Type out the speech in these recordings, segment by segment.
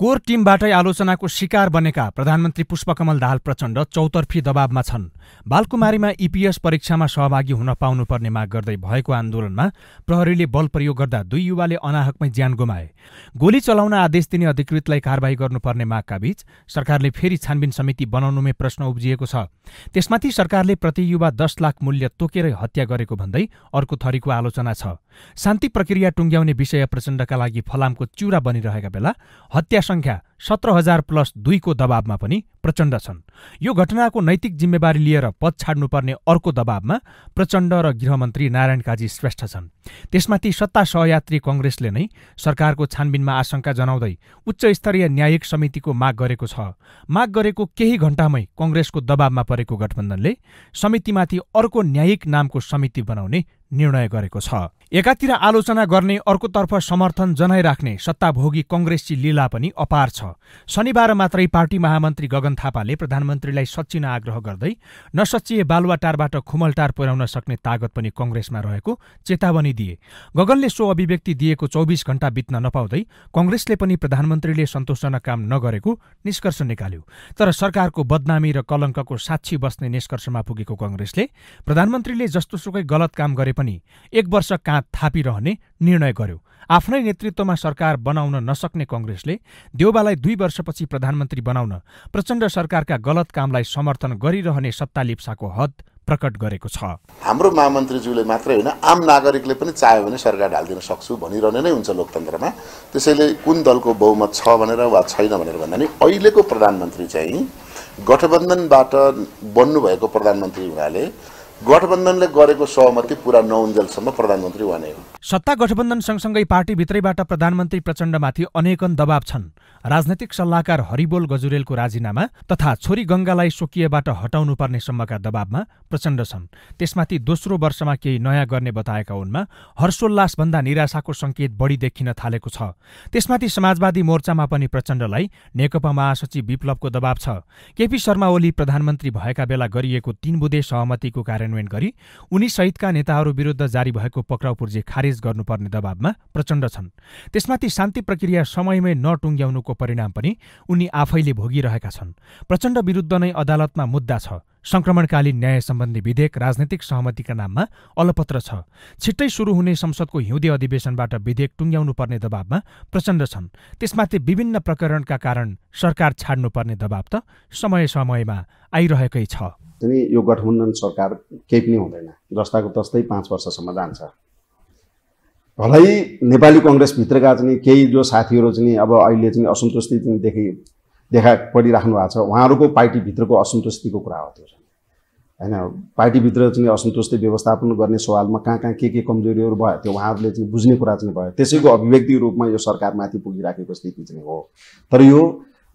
core टिमबाटै आलोचनाको शिकार बनेका प्रधानमन्त्री पुष्पकमल दाहाल प्रचण्ड चौतर्फी दबावमा छन् बालकुमारीमा इपिएस परीक्षामा सहभागी हुन पाउनुपर्ने माग गर्दै भएको आन्दोलनमा प्रहरीले बल प्रयोग गर्दा दुई युवाले अनाहकमै ज्यान गुमाए गोली चलाउन आदेश दिने अधिकृतलाई कारवाही गर्नुपर्ने मागका बीच सरकारले फेरि छानबिन समिति बनाउनुमै प्रश्न उब्जिएको छ त्यसमाथि सरकारले प्रति युवा दस लाख मूल्य तोकेरै हत्या गरेको भन्दै अर्को थरीको आलोचना छ शान्ति प्रक्रिया टुङ्ग्याउने विषय प्रचण्डका लागि फलामको चुरा बनिरहेका बेला हत्या सङ्ख्या सत्र हजार प्लस दुईको दबावमा पनि प्रचण्ड छन् यो घटनाको नैतिक जिम्मेवारी लिएर पद छाड्नुपर्ने अर्को दबावमा प्रचण्ड र गृहमन्त्री नारायण काजी श्रेष्ठ छन् त्यसमाथि सत्ता सहयात्री कङ्ग्रेसले नै सरकारको छानबिनमा आशंका जनाउँदै उच्च स्तरीय न्यायिक समितिको माग गरेको छ माग गरेको केही घण्टामै कङ्ग्रेसको दबावमा परेको गठबन्धनले समितिमाथि अर्को न्यायिक नामको समिति बनाउने निर्णय गरेको छ एकातिर आलोचना गर्ने अर्कोतर्फ समर्थन जनाइराख्ने सत्ताभोगी कङ्ग्रेसी लीला पनि अपार छ शनिबार मात्रै पार्टी महामन्त्री गगन थापाले प्रधानमन्त्रीलाई सचिन आग्रह गर्दै नसचिए बालुवाटारबाट खुमलटार पुर्याउन सक्ने तागत पनि कङ्ग्रेसमा रहेको चेतावनी दिए गगनले सो अभिव्यक्ति दिएको चौबिस घण्टा बित्न नपाउँदै कङ्ग्रेसले पनि प्रधानमन्त्रीले सन्तोषजनक काम नगरेको निष्कर्ष निकाल्यो तर सरकारको बदनामी र कलङ्कको साक्षी बस्ने निष्कर्षमा पुगेको कङ्ग्रेसले प्रधानमन्त्रीले जस्तोसुकै गलत काम गरे पनि एक वर्ष काँध थापिरहने निर्णय गर्यो आफ्नै नेतृत्वमा सरकार बनाउन नसक्ने कङ्ग्रेसले देउबालाई दुई वर्षपछि प्रधानमन्त्री बनाउन प्रचण्ड सरकारका गलत कामलाई समर्थन गरिरहने सत्ता लिप्साको हद प्रकट गरेको छ हाम्रो महामन्त्रीज्यूले मात्रै होइन आम नागरिकले पनि चाह्यो भने सरकार ढालिदिन सक्छु भनिरहने नै हुन्छ लोकतन्त्रमा त्यसैले कुन दलको बहुमत छ भनेर वा छैन भनेर भन्दा नि अहिलेको प्रधानमन्त्री चाहिँ गठबन्धनबाट बन्नुभएको प्रधानमन्त्री हुनाले गठबन्धनले गरेको सहमति पुरा नहुन्जेलसम्म प्रधानमन्त्री भने हो सत्ता गठबन्धन सँगसँगै पार्टीभित्रैबाट प्रधानमन्त्री प्रचण्डमाथि अनेकन दबाव छन् राजनैतिक सल्लाहकार हरिबोल गजुरेलको राजीनामा तथा छोरी गङ्गालाई स्वकीयबाट हटाउनुपर्नेसम्मका सम्मका दबावमा प्रचण्ड छन् त्यसमाथि दोस्रो वर्षमा केही नयाँ गर्ने बताएका उनमा हर्षोल्लासभन्दा निराशाको सङ्केत बढी देखिन थालेको छ त्यसमाथि समाजवादी मोर्चामा पनि प्रचण्डलाई नेकपा महासचिव विप्लवको दबाव छ केपी शर्मा ओली प्रधानमन्त्री भएका बेला गरिएको तीन बुधे सहमतिको कारण कार्यान्वयन गरी उनी सहितका नेताहरू विरुद्ध जारी भएको पक्राउ पूर्जी खारेज गर्नुपर्ने दबावमा प्रचण्ड छन् त्यसमाथि शान्ति प्रक्रिया समयमै नटुङ्ग्याउनुको परिणाम पनि उनी आफैले भोगिरहेका छन् प्रचण्ड विरुद्ध नै अदालतमा मुद्दा छ संक्रमणकालीन न्याय सम्बन्धी विधेयक राजनैतिक सहमतिका नाममा अलपत्र छ छिट्टै सुरु हुने संसदको हिउँदे अधिवेशनबाट विधेयक पर्ने दबावमा प्रचण्ड छन् त्यसमाथि विभिन्न प्रकरणका कारण सरकार छाड्नुपर्ने दबाव त समय समयमा आइरहेकै छ यो गठबन्धन सरकार केही पनि हुँदैन जस्ताको तस्तै पाँच वर्षसम्म जान्छ भलै नेपाली कङ्ग्रेसभित्रका चाहिँ केही जो साथीहरू चाहिँ अब अहिले चाहिँ असन्तुष्टि देखि देखा परिराख्नु भएको छ उहाँहरूको पार्टीभित्रको असन्तुष्टिको कुरा हो त्यो होइन पार्टीभित्र चाहिँ असन्तुष्टि व्यवस्थापन गर्ने सवालमा कहाँ कहाँ के के कमजोरीहरू भयो त्यो उहाँहरूले चाहिँ बुझ्ने कुरा चाहिँ भयो त्यसैको अभिव्यक्ति रूपमा यो सरकारमाथि पुगिराखेको स्थिति चाहिँ हो तर यो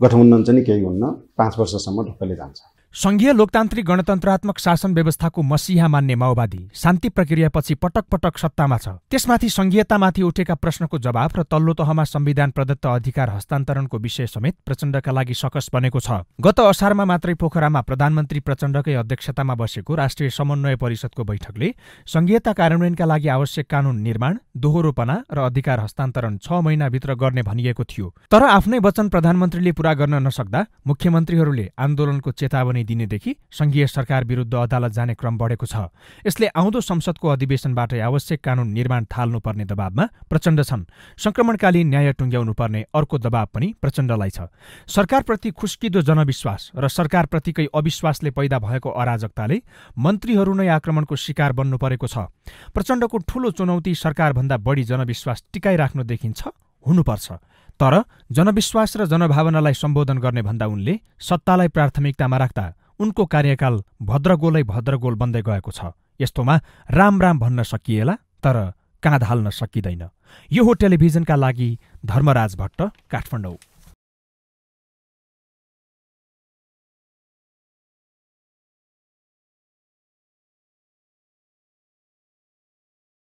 गठबन्धन चाहिँ केही हुन्न पाँच वर्षसम्म ढुक्कले जान्छ संघीय लोकतान्त्रिक गणतन्त्रात्मक शासन व्यवस्थाको मसिहा मान्ने माओवादी शान्ति प्रक्रियापछि पटक पटक सत्तामा छ त्यसमाथि संघीयतामाथि उठेका प्रश्नको जवाब र तल्लो तहमा संविधान प्रदत्त अधिकार हस्तान्तरणको विषय समेत प्रचण्डका लागि सकस बनेको छ गत असारमा मात्रै पोखरामा प्रधानमन्त्री प्रचण्डकै अध्यक्षतामा बसेको राष्ट्रिय समन्वय परिषदको बैठकले संघीयता कार्यान्वयनका लागि आवश्यक कानून निर्माण दोहोरोपना र अधिकार हस्तान्तरण छ महिनाभित्र गर्ने भनिएको थियो तर आफ्नै वचन प्रधानमन्त्रीले पूरा गर्न नसक्दा मुख्यमन्त्रीहरूले आन्दोलनको चेतावनी दिनेदेखि संघीय सरकार विरुद्ध अदालत जाने क्रम बढेको छ यसले आउँदो संसदको अधिवेशनबाटै आवश्यक कानून निर्माण थाल्नुपर्ने दबावमा प्रचण्ड छन् संक्रमणकालीन न्याय टुङ्ग्याउनुपर्ने अर्को दबाव पनि प्रचण्डलाई छ सरकारप्रति खुस्किदो जनविश्वास र सरकारप्रतिकै अविश्वासले पैदा भएको अराजकताले मन्त्रीहरू नै आक्रमणको शिकार बन्नु परेको छ प्रचण्डको ठूलो चुनौती सरकारभन्दा बढी जनविश्वास टिकाइराख्नु देखिन्छ हुनुपर्छ तर जनविश्वास र जनभावनालाई सम्बोधन गर्ने भन्दा उनले सत्तालाई प्राथमिकतामा राख्दा उनको कार्यकाल भद्रगोलै भद्रगोल बन्दै गएको छ यस्तोमा राम राम भन्न सकिएला तर काँध हाल्न सकिँदैन यो हो टेलिभिजनका लागि धर्मराज भट्ट काठमाडौँ